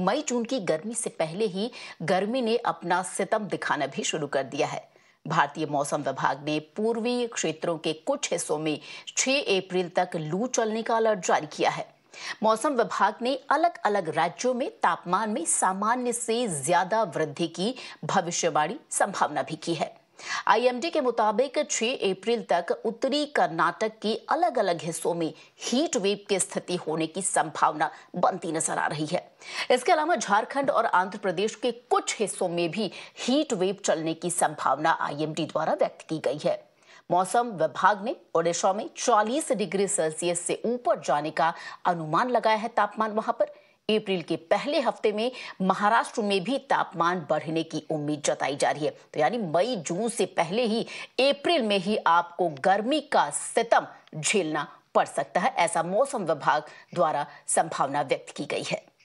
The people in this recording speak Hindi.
मई जून की गर्मी से पहले ही गर्मी ने अपना सितम दिखाना भी शुरू कर दिया है भारतीय मौसम विभाग ने पूर्वी क्षेत्रों के कुछ हिस्सों में 6 अप्रैल तक लू चलने का अलर्ट जारी किया है मौसम विभाग ने अलग अलग राज्यों में तापमान में सामान्य से ज्यादा वृद्धि की भविष्यवाणी संभावना भी की है आईएमडी के मुताबिक 6 अप्रैल तक उत्तरी कर्नाटक के अलग अलग हिस्सों में हीट वेव की स्थिति होने की संभावना बनती नजर आ रही है इसके अलावा झारखंड और आंध्र प्रदेश के कुछ हिस्सों में भी हीट वेव चलने की संभावना आईएमडी द्वारा व्यक्त की गई है मौसम विभाग ने ओडिशा में 40 डिग्री सेल्सियस से ऊपर जाने का अनुमान लगाया है तापमान वहां पर अप्रैल के पहले हफ्ते में महाराष्ट्र में भी तापमान बढ़ने की उम्मीद जताई जा रही है तो यानी मई जून से पहले ही अप्रैल में ही आपको गर्मी का सितम झेलना पड़ सकता है ऐसा मौसम विभाग द्वारा संभावना व्यक्त की गई है